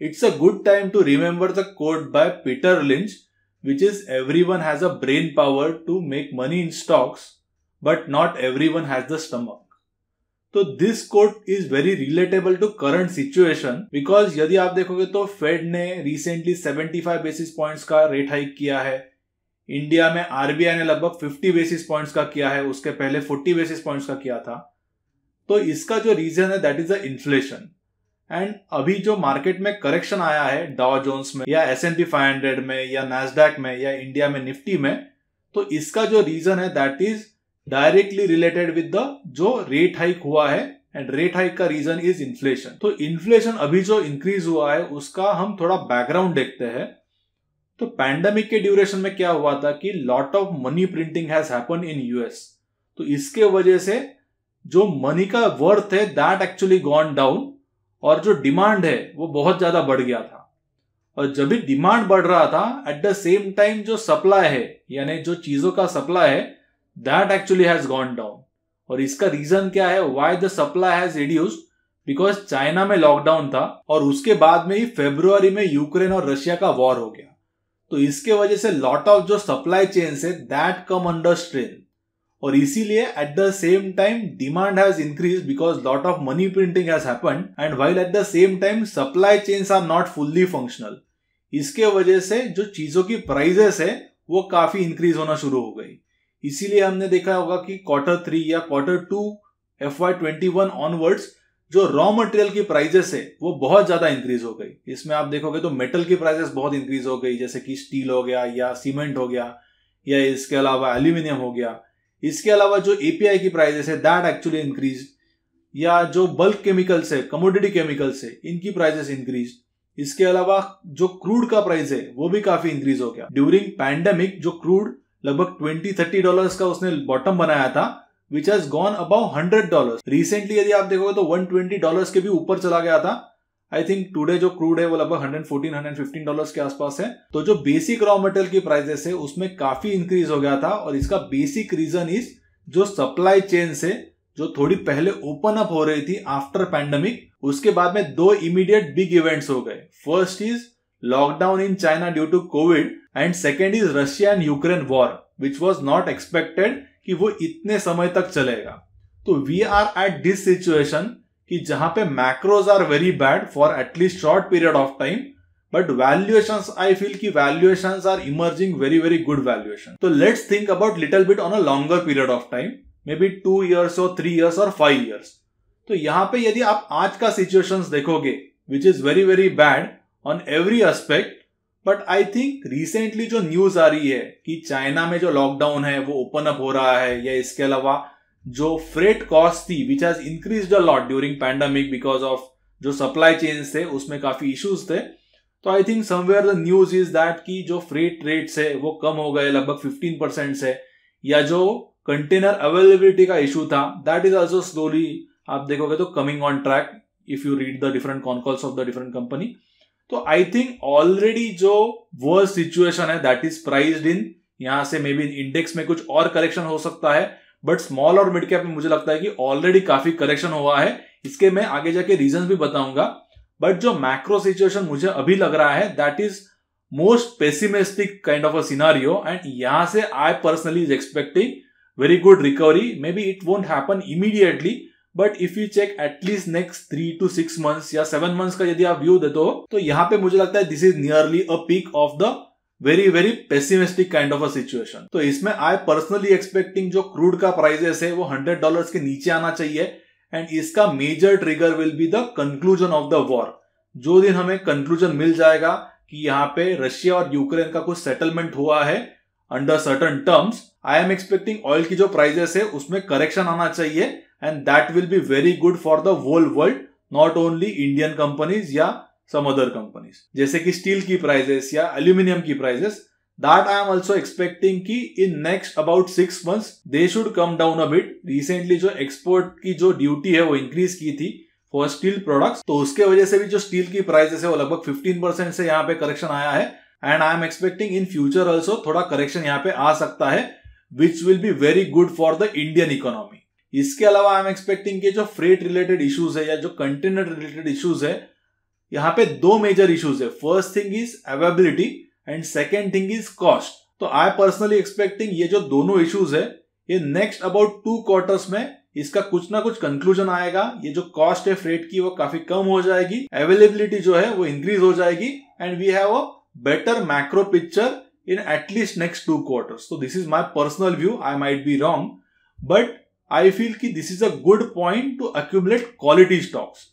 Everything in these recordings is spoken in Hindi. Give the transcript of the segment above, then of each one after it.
It's a good time to remember the quote by Peter Lynch, which is everyone has a brain power to make money in stocks, but not everyone has the stomach. तो this quote is very relatable to current situation because यदि आप देखोगे तो फेड ने रिसेंटली 75 बेसिस पॉइंट्स का रेट हाइक किया है इंडिया में आरबीआई ने लगभग 50 बेसिस पॉइंट्स का किया है उसके पहले 40 बेसिस पॉइंट्स का किया था तो इसका जो रीजन है that is the inflation and अभी जो मार्केट में करेक्शन आया है डाव जोन्स में या S N P five hundred में या नेस्डैक में या इंडिया में निफ्टी में तो इसका जो रीजन है that is directly related with the जो रेट हाइक हुआ है एंड रेट हाइक का रीजन इज इन्फ्लेशन तो इन्फ्लेशन अभी जो इंक्रीज हुआ है उसका हम थोड़ा बैकग्राउंड देखते हैं तो पैंडमिक के ड्यूरेशन में क्या हुआ था कि lot of money printing has happen in US तो इसके वजह से जो मनी का वर्थ है दैट एक्चुअली गॉन डाउन और जो डिमांड है वो बहुत ज्यादा बढ़ गया था और जब भी डिमांड बढ़ रहा था एट द सेम टाइम जो सप्लाई है यानी जो चीजों का सप्लाई है that actually has gone down और इसका रीजन क्या है why the supply has reduced because China में लॉकडाउन था और उसके बाद में ही फेब्रुवरी में यूक्रेन और रशिया का वॉर हो गया तो इसके वजह से लॉट ऑफ जो सप्लाई चेन्स है दैट कम अंडर स्ट्रेन और इसीलिए at the same time demand has increase because lot of money printing has happen and while at the same time supply chains are not fully functional इसके वजह से जो चीजों की प्राइजेस है वो काफी इंक्रीज होना शुरू हो गई इसीलिए हमने देखा होगा कि क्वार्टर थ्री या quarter two F Y twenty one onwards जो रॉ मटेरियल की प्राइजेस है वो बहुत ज्यादा इंक्रीज हो गई इसमें आप देखोगे तो मेटल की प्राइजेस बहुत इंक्रीज हो गई जैसे कि स्टील हो गया या सीमेंट हो गया या इसके अलावा एल्यूमिनियम हो गया इसके अलावा जो एपीआई की प्राइजेस है दैट एक्चुअली इंक्रीज या जो बल्क केमिकल्स है कमोडिटी केमिकल्स है इनकी प्राइजेस इंक्रीज इसके अलावा जो क्रूड का प्राइस है वो भी काफी इंक्रीज हो गया ड्यूरिंग पैंडेमिक जो क्रूड लगभग ट्वेंटी थर्टी डॉलर का उसने बॉटम बनाया था which has gone about hundred dollar recently यदि आप देखोगे तो वन ट्वेंटी डॉलर के भी ऊपर चला गया था आई थिंक टूडे जो क्रूड है वो लगभग 114 115 डॉलर्स के आसपास है तो जो बेसिक रॉ मटेरियल की प्राइसेस है उसमें काफी इंक्रीज हो गया था और इसका बेसिक रीजन इज जो सप्लाई चेन से जो थोड़ी पहले ओपन अप हो रही थी आफ्टर पैंडमिक उसके बाद में दो इमीडिएट बिग इवेंट्स हो गए first is lockdown in China due to COVID and second is Russia and Ukraine war which was not expected कि वो इतने समय तक चलेगा तो we are at this situation कि जहां पे macros are very bad for at least short period of time but valuation I feel की valuation are emerging very very good valuation तो let's think about little bit on a longer period of time may be two years और थ्री ईयर्स और फाइव ईयर्स तो यहाँ पे यदि आप आज का सिचुएशन देखोगे which is very very bad on every aspect but I think recently जो न्यूज आ रही है कि चाइना में जो लॉकडाउन है वो ओपन अप हो रहा है या इसके अलावा जो फ्रेट कॉस्ट थी which has increase a lot during pandemic because of जो सप्लाई चेन थे उसमें काफी इश्यूज थे तो I think somewhere the news is that कि जो फ्रेट रेट्स है वो कम हो गए लगभग फिफ्टीन परसेंट से या जो कंटेनर अवेलेबिलिटी का इशू था दैट इज ऑल्सो स्लोली आप देखोगे तो coming on track if you read the different concalls of the different company तो आई थिंक ऑलरेडी जो वर्ल्ड सिचुएशन है दैट इज प्राइज इन यहां से मे बी इंडेक्स में कुछ और करेक्शन हो सकता है बट स्मॉल और मिड कैप में मुझे लगता है कि ऑलरेडी काफी करेक्शन हुआ है इसके मैं आगे जाके रीजन भी बताऊंगा बट जो मैक्रो सिचुएशन मुझे अभी लग रहा है that is most pessimistic kind of a scenario and यहां से I personally is expecting very good recovery may be it won't happen immediately but if you check at least next three two six months या सेवन मंथ्स का यदि आप व्यू देते हो तो यहाँ पे मुझे लगता है this is nearly a peak of the very very pessimistic kind of a situation तो इसमें आई पर्सनली एक्सपेक्टिंग जो क्रूड का प्राइजेस है वो हंड्रेड डॉलर के नीचे आना चाहिए एंड इसका major trigger will be the conclusion of the war जो दिन हमें कंक्लूजन मिल जाएगा कि यहाँ पे रशिया और यूक्रेन का कुछ सेटलमेंट हुआ है under certain terms I am expecting oil की जो प्राइजेस है उसमें करेक्शन आना चाहिए and that will be very good for the whole world not only Indian companies या सम अदर कंपनीज जैसे कि स्टील की प्राइजेस या एल्यूमिनियम की prices that I am also expecting की in next about six month they should come down a bit recently जो एक्सपोर्ट की जो ड्यूटी है वो इंक्रीज की थी फॉर स्टील प्रोडक्ट्स तो उसके वजह से भी जो स्टील की प्राइसेस है वो लगभग फिफ्टीन परसेंट से यहाँ पे करेक्शन आया है and I am expecting in future also थोड़ा करेक्शन यहाँ पे आ सकता है which will be very good for the Indian economy इसके अलावा आई एम एक्सपेक्टिंग के जो फ्रेट रिलेटेड इशूज है या जो कंटेनर रिलेटेड इशूज है यहाँ पे दो मेजर इश्यूज है first thing is availability and second thing is cost तो आई पर्सनली एक्सपेक्टिंग ये जो दोनों इश्यूज है ये नेक्स्ट अबाउट टू क्वार्टर्स में इसका कुछ ना कुछ कंक्लूजन आएगा ये जो कॉस्ट है फ्रेट की वो काफी कम हो जाएगी अवेलेबिलिटी जो है वो इंक्रीज हो जाएगी and we have a better macro picture in at least next two quarters तो this is my personal view I might be wrong but I feel कि this is a good point to accumulate quality stocks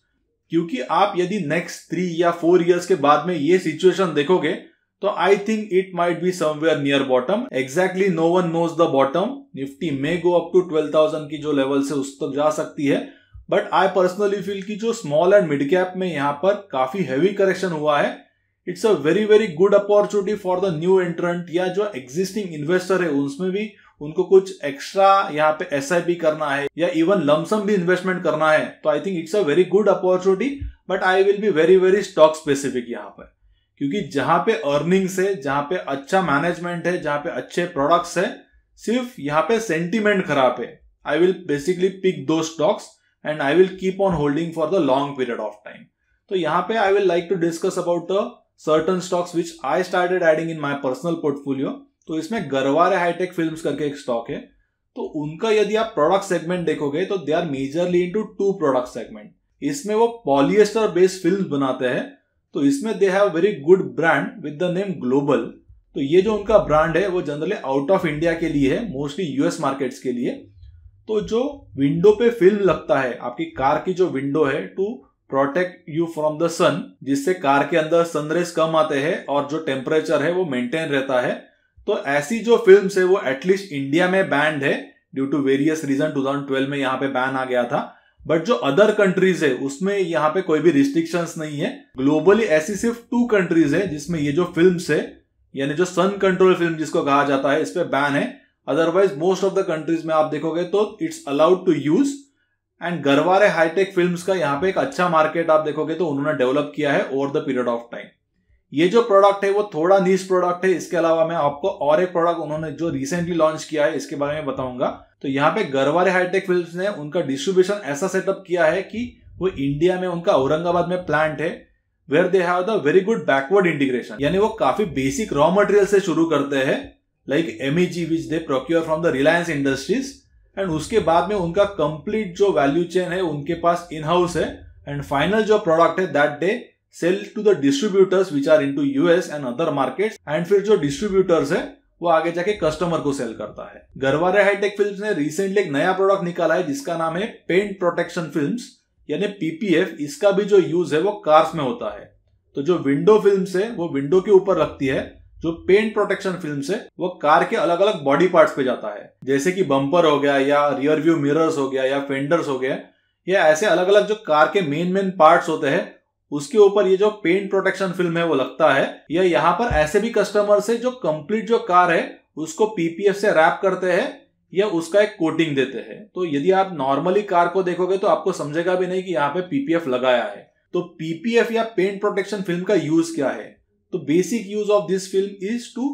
क्योंकि आप यदि नेक्स्ट थ्री या फोर इयर्स के बाद में ये सिचुएशन देखोगे तो I think it might be somewhere near bottom exactly no one knows the bottom Nifty may go up to twelve thousand की जो लेवल से उस तक जा सकती है बट आई पर्सनली फील की जो स्मॉल एंड मिड कैप में यहाँ पर काफी हैवी करेक्शन हुआ है it's a very very good opportunity for the new entrant या जो एग्जिस्टिंग इन्वेस्टर है उसमें भी उनको कुछ एक्स्ट्रा यहाँ पे एस बी करना है या इवन लमसम भी इन्वेस्टमेंट करना है तो I think it's a very good opportunity but I will be very very stock specific यहाँ पर क्योंकि जहां पे अर्निंग्स है जहां पे अच्छा मैनेजमेंट है जहां पे अच्छे प्रोडक्ट्स है सिर्फ यहाँ पे सेंटिमेंट खराब है आई विल बेसिकली पिक दो stocks and I will keep on holding for the long period of time तो यहाँ पे I will like to discuss about certain stocks which I started adding in my personal portfolio तो इसमें गरवारे हाईटेक फिल्म करके एक स्टॉक है तो उनका यदि आप प्रोडक्ट सेगमेंट देखोगे तो they are majorly two two product segment इसमें वो पॉलिएस्टर बेस्ड फिल्म बनाते हैं तो इसमें they have very good brand with the name global तो ये जो उनका ब्रांड है वो जनरली आउट ऑफ इंडिया के लिए है मोस्टली यूएस मार्केट्स के लिए तो जो विंडो पे फिल्म लगता है आपकी कार की जो विंडो है to protect you from the sun जिससे कार के अंदर सनरेज कम आते हैं और जो टेम्परेचर है वो मेंटेन रहता है तो ऐसी जो फिल्म है वो एटलीस्ट इंडिया में बैंड है ड्यू टू वेरियस रीजन 2012 में यहाँ पे बैन आ गया था बट जो अदर कंट्रीज है उसमें यहाँ पे कोई भी रिस्ट्रिक्शंस नहीं है ग्लोबली ऐसी सिर्फ टू कंट्रीज है जिसमें ये जो फिल्म है यानी जो सन कंट्रोल फिल्म जिसको कहा जाता है इस पर बैन है otherwise most of the countries में आप देखोगे तो it's allowed to use and Garware hitech film का यहाँ पे एक अच्छा मार्केट आप देखोगे तो उन्होंने डेवलप किया है over the period of time ये जो प्रोडक्ट है वो थोड़ा नीस प्रोडक्ट है इसके अलावा मैं आपको और एक प्रोडक्ट उन्होंने जो रिसेंटली लॉन्च किया है इसके बारे में बताऊंगा तो यहाँ पे गरवारे हाईटेक फिल्म ने उनका डिस्ट्रीब्यूशन ऐसा सेटअप किया है कि वो इंडिया में उनका औरंगाबाद में प्लांट है where they have the very good backward integration यानी वो काफी बेसिक रॉ मटेरियल से शुरू करते हैं like M which they procure from the Reliance industries and उसके बाद में उनका कंप्लीट जो वैल्यू चेन है उनके पास इन हाउस है एंड फाइनल जो प्रोडक्ट है that they sell to the distributors which are into US and other markets and फिर जो डिस्ट्रीब्यूटर्स है वो आगे जाके कस्टमर को सेल करता है गरवारे हाईटेक फिल्म ने रिसेंटली एक नया प्रोडक्ट निकाला है जिसका नाम है पेंट प्रोटेक्शन फिल्म यानी पीपीएफ इसका भी जो यूज है वो कार्स में होता है तो जो विंडो फिल्म है वो विंडो के ऊपर रखती है जो पेंट प्रोटेक्शन फिल्म है वो कार के अलग अलग बॉडी पार्ट्स पे जाता है जैसे कि बम्पर हो गया या रियर व्यू मिरर्स हो गया या फेंडर्स हो गया या ऐसे अलग अलग जो कार के मेन मेन पार्ट्स होते हैं उसके ऊपर ये जो पेंट प्रोटेक्शन फिल्म है वो लगता है या यहाँ पर ऐसे भी कस्टमर से जो कंप्लीट जो कार है उसको पीपीएफ से रैप करते हैं या उसका एक कोटिंग देते हैं तो यदि आप नॉर्मली कार को देखोगे तो आपको समझेगा भी नहीं कि यहाँ पे पीपीएफ लगाया है तो पीपीएफ या पेंट प्रोटेक्शन फिल्म का यूज क्या है तो basic use of this film is to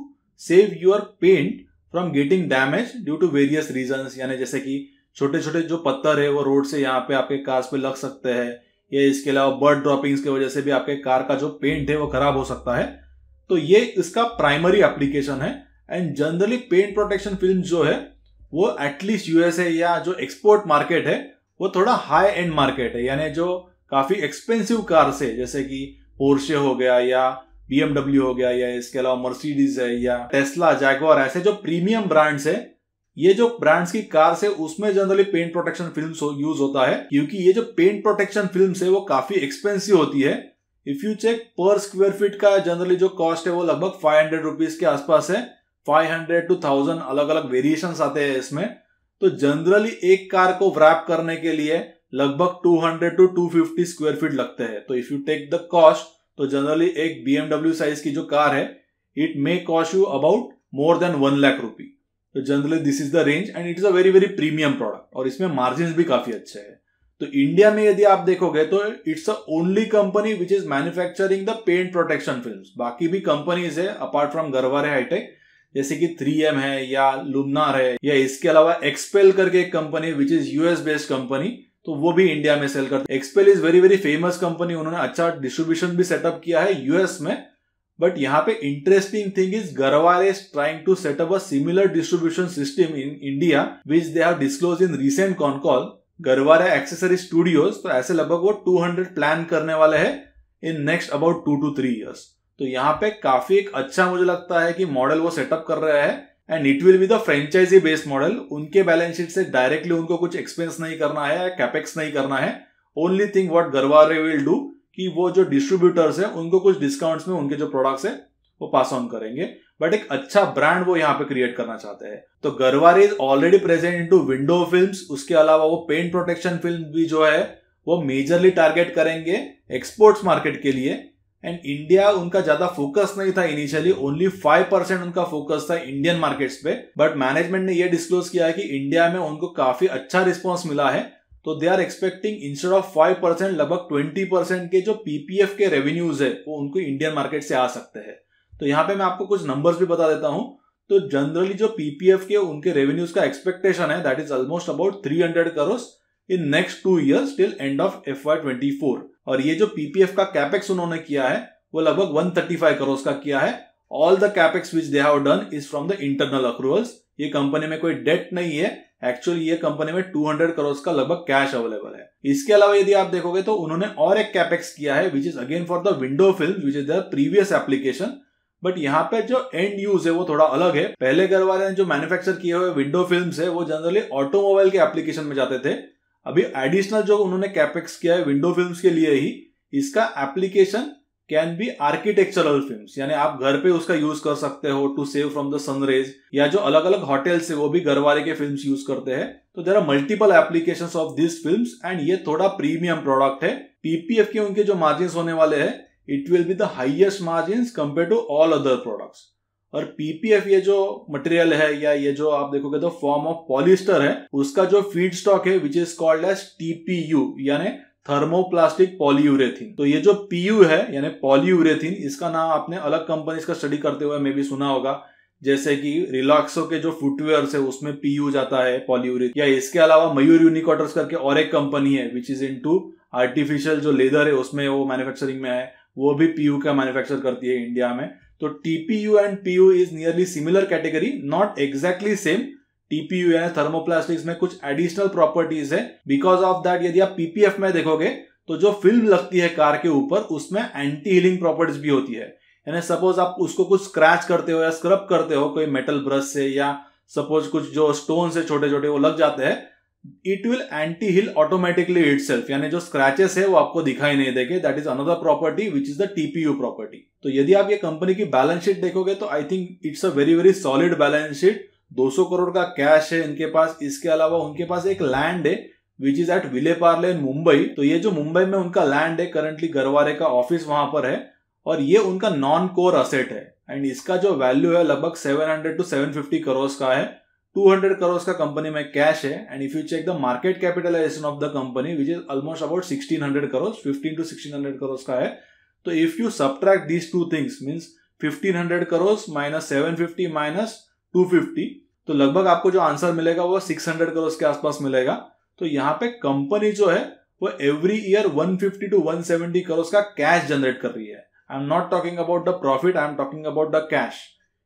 save your paint from getting damage due to various reason यानी जैसे कि छोटे छोटे जो पत्थर है वो रोड से यहाँ पे आपके कार्स पे लग सकते हैं या इसके अलावा बर्ड ड्रॉपिंग्स की वजह से भी आपके कार का जो पेंट है वो खराब हो सकता है तो ये इसका प्राइमरी एप्लीकेशन है and generally paint protection film जो है वो एटलीस्ट यूएसए या जो एक्सपोर्ट मार्केट है वो थोड़ा हाई एंड मार्केट है यानी जो काफी एक्सपेंसिव कार से जैसे कि पोर्शे हो गया या बीएमडब्ल्यू हो गया या इसके अलावा मर्सिडीज है या टेस्ला जैगवार ऐसे जो प्रीमियम ब्रांड्स है ये जो ब्रांड्स की कार्स है उसमें generally paint protection film use होता है क्योंकि ये जो पेंट प्रोटेक्शन फिल्म है वो काफी एक्सपेंसिव होती है इफ यू चेक पर स्क्वायर फीट का जनरली जो कॉस्ट है वो लगभग फाइव हंड्रेड रुपीज के आसपास है फाइव हंड्रेड टू थाउजेंड अलग अलग वेरिएशन आते हैं इसमें तो जनरली एक कार को व्रैप करने के लिए लगभग two hundred to two fifty square feet लगते हैं तो if you take the cost तो जनरली एक बीएमडब्ल्यू साइज की जो कार है it may cost you about more than one lakh rupee तो generally this is the range and it is a very very premium product और इसमें मार्जिन भी काफी अच्छे है तो इंडिया में यदि आप देखोगे तो it's a only company which is manufacturing the paint protection film बाकी भी कंपनीज है अपार्ट फ्रॉम गरवारे हाईटेक जैसे कि 3M है या लुमनार है या इसके अलावा एक्सपेल करके एक company which is US based company तो वो भी इंडिया में सेल करते XPEL is very very famous company उन्होंने अच्छा डिस्ट्रीब्यूशन भी सेटअप किया है यूएस में बट यहाँ पे interesting thing is Garhwal is trying to set up a similar distribution system in India, which they have disclosed in recent con call. Accessory studios तो ऐसे लगभग वो 200 प्लान करने वाले हैं in next about two to three years तो यहाँ पे काफी एक अच्छा मुझे लगता है कि मॉडल वो सेटअप कर रहे हैं and it will be the franchise based model उनके बैलेंस शीट से डायरेक्टली उनको कुछ एक्सपेंस नहीं करना है कैपेक्स नहीं करना है only thing what Garware will do कि वो जो डिस्ट्रीब्यूटर्स है उनको कुछ डिस्काउंट्स में उनके जो प्रोडक्ट्स है वो पास ऑन करेंगे बट एक अच्छा ब्रांड वो यहाँ पे क्रिएट करना चाहते हैं तो Garware is already present to window film उसके अलावा वो पेंट प्रोटेक्शन फिल्म भी जो है वो मेजरली टारगेट करेंगे एक्सपोर्ट्स मार्केट के लिए एंड इंडिया उनका ज्यादा फोकस नहीं था इनिशियली ओनली फाइव परसेंट उनका फोकस था इंडियन मार्केट्स पे बट मैनेजमेंट ने ये डिस्क्लोज किया है कि इंडिया में उनको काफी अच्छा रिस्पॉन्स मिला है तो they are expecting instead of five percent लगभग ट्वेंटी परसेंट के जो पीपीएफ के रेवेन्यूज है वो उनको इंडियन मार्केट से आ सकते हैं तो यहाँ पे मैं आपको कुछ नंबर्स भी बता देता हूँ तो जनरली जो पीपीएफ के उनके रेवेन्यूज का एक्सपेक्टेशन है that is almost about three hundred crores in next two years till end of F Y twenty four और ये जो पीपीएफ का कैपेक्स उन्होंने किया है वो लगभग वन थर्टी फाइव करोर्स का किया है all the capex which they have done is from the internal approvals ये कंपनी में कोई डेट नहीं है एक्चुअली ये कंपनी में 200 करोड़ का लगभग कैश अवेलेबल है इसके अलावा यदि आप देखोगे तो उन्होंने और एक कैपेक्स किया है which is again for the window film which is the previous application but यहाँ पे जो एंड यूज है वो थोड़ा अलग है पहले घर वाले ने जो मैन्युफैक्चर किए हुए विंडो फिल्म है वो जनरली ऑटोमोबाइल के एप्लीकेशन में जाते थे अभी एडिशनल जो उन्होंने कैपेक्स किया है विंडो फिल्म के लिए ही इसका application can be architectural film यानी आप घर पे उसका यूज कर सकते हो to save from the sun rays या जो अलग अलग होटल्स है वो भी घरवाले के फिल्म यूज करते हैं तो there are multiple application of this film and ये थोड़ा प्रीमियम प्रोडक्ट है पीपीएफ के उनके जो मार्जिन होने वाले है it will be the highest margin compare to all other products और पीपीएफ ये जो मटेरियल है या ये जो आप देखोगे तो फॉर्म ऑफ पॉलिस्टर है उसका जो फीड स्टॉक है which is called as TPU यानी थर्मोप्लास्टिक पॉलीयूरेथीन तो ये जो पीयू है यानी पॉलीयूरेथीन इसका नाम आपने अलग कंपनीज का स्टडी करते हुए मे भी सुना होगा जैसे कि रिलैक्सो के जो फुटवेयर है उसमें पीयू जाता है पॉलीयूरिक या इसके अलावा मयूर यूनिकॉटर्स करके और एक कंपनी है which is into artificial जो लेदर है उसमें वो मैन्युफैक्चरिंग में है वो भी पीयू का मैन्युफैक्चर करती है इंडिया में तो TPU and PU is nearly similar category not exactly same TPU है थर्मोप्लास्टिक्स में कुछ एडिशनल प्रॉपर्टीज है बिकॉज ऑफ दैट यदि आप पीपीएफ में देखोगे तो जो फिल्म लगती है कार के ऊपर उसमें एंटी हीलिंग प्रॉपर्टीज भी होती है यानी सपोज आप उसको कुछ स्क्रैच करते हो या स्क्रब करते हो कोई मेटल ब्रश से या सपोज कुछ जो स्टोन से छोटे छोटे वो लग जाते हैं it will anti heal automatically itself यानी जो स्क्रैचेस है वो आपको दिखाई नहीं देगा that is another property which is the TPU property तो यदि आप ये कंपनी की बैलेंस शीट देखोगे तो I think it's a very very solid balance sheet 200 crore का कैश है इनके पास इसके अलावा उनके पास एक लैंड है which is at Vile Parle in Mumbai तो ये जो मुंबई में उनका लैंड है करंटली गरवारे का ऑफिस वहां पर है और ये उनका नॉन कोर असेट है एंड इसका जो वैल्यू है लगभग 700 टू 750 करोड़ का है 200 करोड़ का कंपनी में कैश है and if you check the market capitalization of the company which is almost about 1600 crore fifteen to hundred crore का है तो if you subtract these two things means hundred crore minus seven fifty minus 250 तो लगभग आपको जो आंसर मिलेगा वो 600 करोड़ के आसपास मिलेगा तो यहाँ पे कंपनी जो है वो every year 150 to seventy crore का कैश जनरेट कर रही है I am not talking about the profit I am talking about the cash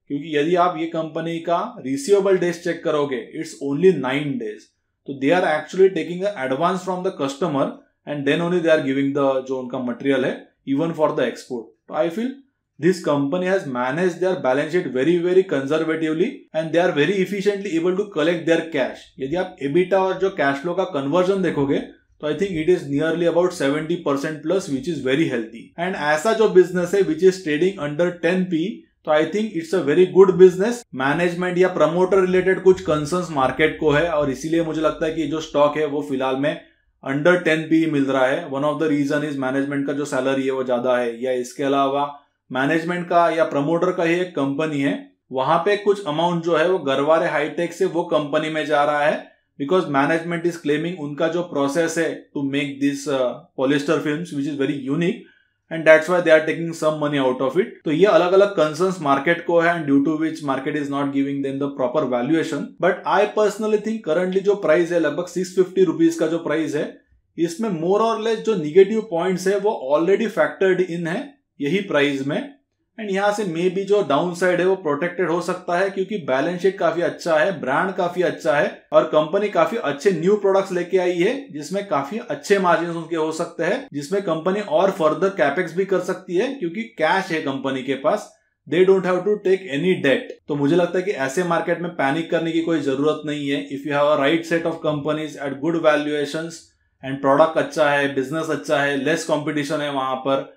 क्योंकि यदि आप ये कंपनी का रिसीवेबल डेज चेक करोगे इट्स ओनली नाइन डेज तो they are actually taking advance from the customer and then only they are giving the जो उनका मटेरियल है इवन फॉर द एक्सपोर्ट तो I feel This company has managed their balance sheet very very conservatively and they are very efficiently able to collect their cash. यदि आप EBITDA और जो cash flow का conversion देखोगे तो I think it is nearly about 70% percent plus which is very healthy and ऐसा जो बिजनेस है which is trading under ten P तो I think it's a very good business management या प्रमोटर रिलेटेड कुछ कंसर्न मार्केट को है और इसीलिए मुझे लगता है कि जो स्टॉक है वो फिलहाल में अंडर टेन पी मिल रहा है one of the reason is management का जो सैलरी है वो ज्यादा है या इसके अलावा मैनेजमेंट का या प्रमोटर का ही एक कंपनी है वहां पे कुछ अमाउंट जो है वो गरवारे हाईटेक से वो कंपनी में जा रहा है बिकॉज मैनेजमेंट इज क्लेमिंग उनका जो प्रोसेस है to make this polyester film which is very unique and that's why they are taking some money out of it तो ये अलग अलग कंसर्न मार्केट को है and due to which market is not giving then the proper valuation but I personally think currently जो प्राइस है लगभग सिक्स फिफ्टी रुपीज का जो प्राइस है इसमें मोर और लेस जो निगेटिव पॉइंट है वो ऑलरेडी फैक्टर्ड इन है यही प्राइस में एंड यहाँ से मे बी जो डाउन साइड है वो प्रोटेक्टेड हो सकता है क्योंकि बैलेंस शीट काफी अच्छा है ब्रांड काफी अच्छा है और कंपनी काफी अच्छे न्यू प्रोडक्ट्स लेके आई है जिसमें काफी अच्छे मार्जिन उनके हो सकते हैं जिसमें कंपनी और फर्दर कैपेक्स भी कर सकती है क्योंकि कैश है कंपनी के पास they don't have to take any debt तो मुझे लगता है कि ऐसे मार्केट में पैनिक करने की कोई जरूरत नहीं है if you have a right set of companies at good valuation and product अच्छा है बिजनेस अच्छा है लेस कॉम्पिटिशन है वहां पर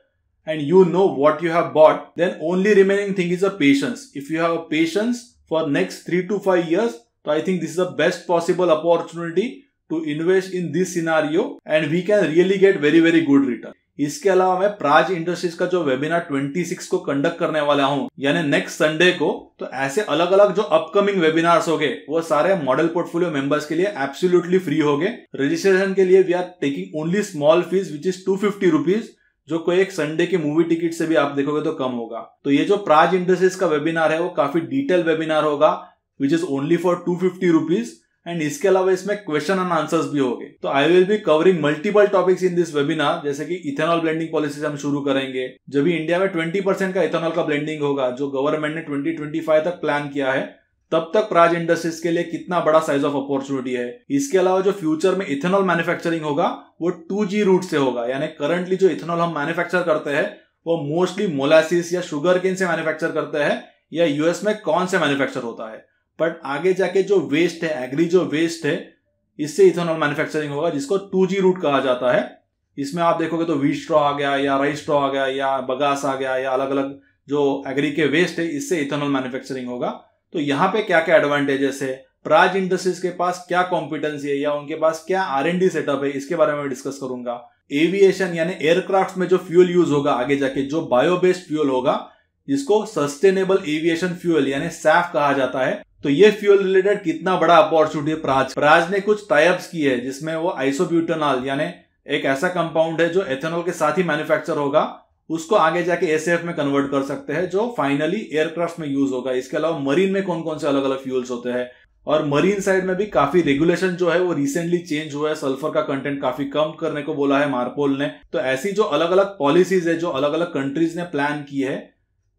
and you know what you have bought, then only remaining thing is a patience. If you have a patience for next 3 to 5 years, so I think this is the best possible opportunity to invest in this scenario and we can really get very very good return. इसके अलावा मैं प्राज इंडस्ट्रीज का जो वेबिनार 26 को कंडक्ट करने वाला हूँ यानी नेक्स्ट संडे को तो ऐसे अलग अलग जो अपकमिंग वेबिनार्स हो गए वो सारे मॉडल पोर्टफोलियो मेंबर्स के लिए एब्सोल्युटली फ्री हो गए रजिस्ट्रेशन के लिए we are taking only small fees which is two fifty rupees जो कोई एक संडे की मूवी टिकट से भी आप देखोगे तो कम होगा तो ये जो प्राज इंडस्ट्रीज का वेबिनार है वो काफी डिटेल वेबिनार होगा which is only for two fifty rupees and इसके अलावा इसमें क्वेश्चन एंड आंसर्स भी होंगे तो I will be covering multiple topics in this webinar जैसे कि इथेनॉल ब्लेंडिंग पॉलिसी हम शुरू करेंगे जब इंडिया में 20% का इथेनॉल का ब्लेंडिंग होगा जो गवर्नमेंट ने 2025 तक प्लान किया है तब तक प्राज इंडस्ट्रीज के लिए कितना बड़ा साइज ऑफ अपॉर्चुनिटी है इसके अलावा जो फ्यूचर में इथेनॉल मैन्युफैक्चरिंग होगा वो टू जी रूट से होगा यानी करंटली जो इथेनॉल हम मैन्युफैक्चर करते हैं वो मोस्टली मोलासिस या शुगर केन से मैन्युफैक्चर करते हैं या यूएस में कौन से मैन्युफैक्चर होता है बट आगे जाके जो वेस्ट है एग्री जो वेस्ट है इससे इथेनॉल मैन्युफैक्चरिंग होगा जिसको टू जी रूट कहा जाता है इसमें आप देखोगे तो वीट स्ट्रॉ आ गया या राइस स्ट्रॉ आ गया या बगास आ गया या अलग अलग जो एग्री के वेस्ट है इससे इथेनॉल मैन्युफैक्चरिंग होगा तो यहां पे क्या क्या एडवांटेजेस है प्राज इंडस्ट्रीज के पास क्या कॉम्पिटेंसी है या उनके पास क्या आर एन डी सेटअप है इसके बारे में डिस्कस करूंगा एविएशन यानी एयरक्राफ्ट में जो फ्यूल यूज होगा आगे जाके जो बायोबेस्ड फ्यूल होगा जिसको सस्टेनेबल एविएशन फ्यूल यानी सैफ कहा जाता है तो ये फ्यूल रिलेटेड कितना बड़ा अपॉर्चुनिटी है प्राज प्राज ने कुछ टाइप्स की है जिसमें वो आइसोब्यूटेनॉल यानी एक ऐसा कंपाउंड है जो एथेनॉल के साथ ही मैन्युफैक्चर होगा उसको आगे जाके एसएफ में कन्वर्ट कर सकते हैं जो फाइनली एयरक्राफ्ट में यूज होगा इसके अलावा मरीन में कौन कौन से अलग अलग फ्यूल्स होते हैं और मरीन साइड में भी काफी रेगुलेशन जो है वो रिसेंटली चेंज हुआ है सल्फर का कंटेंट काफी कम करने को बोला है मारपोल ने तो ऐसी जो अलग अलग पॉलिसीज है जो अलग अलग कंट्रीज ने प्लान की है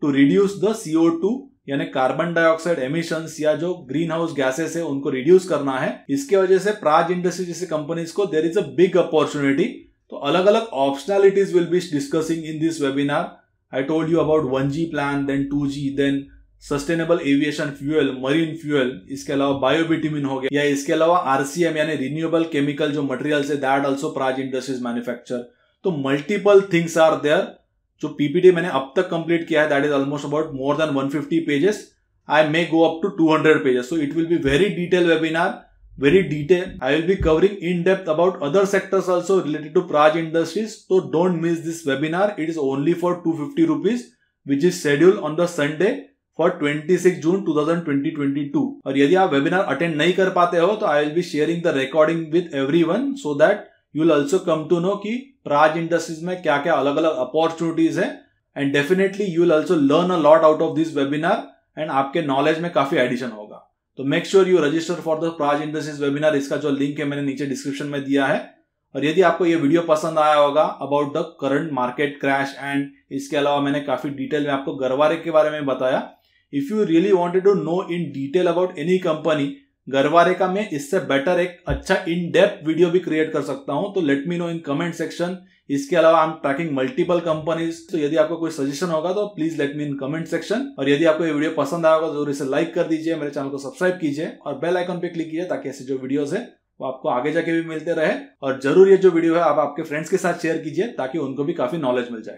to reduce the CO two यानी कार्बन डाइऑक्साइड एमिशन या जो ग्रीन हाउस गैसेस है उनको रिड्यूस करना है इसके वजह से प्राज इंडस्ट्री जैसी कंपनीज को there is a big opportunity तो अलग अलग optionalities will be discussing in this webinar I told you about one G plan then two G then sustainable aviation fuel marine fuel इसके अलावा बायोबिटिमिन हो गया या इसके अलावा आरसीएम यानी रिन्यूएबल केमिकल जो मटेरियल है that also Praj industries manufacture तो मल्टीपल थिंग्स आर देयर जो पीपीटी मैंने अब तक कंप्लीट किया है that is almost about more than 150 pages I may go up to 200 pages so it will be very detail webinar very detailed. I will be covering in depth about other sectors also related to Praj Industries. So don't miss this webinar. It is only for 250 rupees which is scheduled on the Sunday for 26 June 2020-2022 और यदि आप वेबिनार अटेंड नहीं कर पाते हो तो I will be sharing the recording with everyone so that you will also come to know कि प्राज इंडस्ट्रीज में क्या क्या अलग अलग अपॉर्चुनिटीज है and definitely you will also learn a lot out of this webinar and आपके नॉलेज में काफी एडिशन होगा तो make sure you register for the Praj Industries webinar इसका जो लिंक है मैंने नीचे डिस्क्रिप्शन में दिया है और यदि आपको ये वीडियो पसंद आया होगा about the current market crash and इसके अलावा मैंने काफी डिटेल में आपको गरवारे के बारे में बताया if you really wanted to know in detail about any company Garware का मैं इससे बेटर एक अच्छा इन डेप्थ वीडियो भी क्रिएट कर सकता हूं तो let me know in comment section इसके अलावा I am tracking multiple companies तो यदि आपको कोई सजेशन होगा तो please let me in comment section और यदि आपको ये वीडियो पसंद आया होगा तो जरूर इसे लाइक कर दीजिए मेरे चैनल को सब्सक्राइब कीजिए और बेल आइकन पे क्लिक कीजिए ताकि ऐसे जो वीडियोज है वो आपको आगे जाके भी मिलते रहे और जरूर ये जो वीडियो है आप आपके फ्रेंड्स के साथ शेयर कीजिए ताकि उनको भी काफी नॉलेज मिल जाए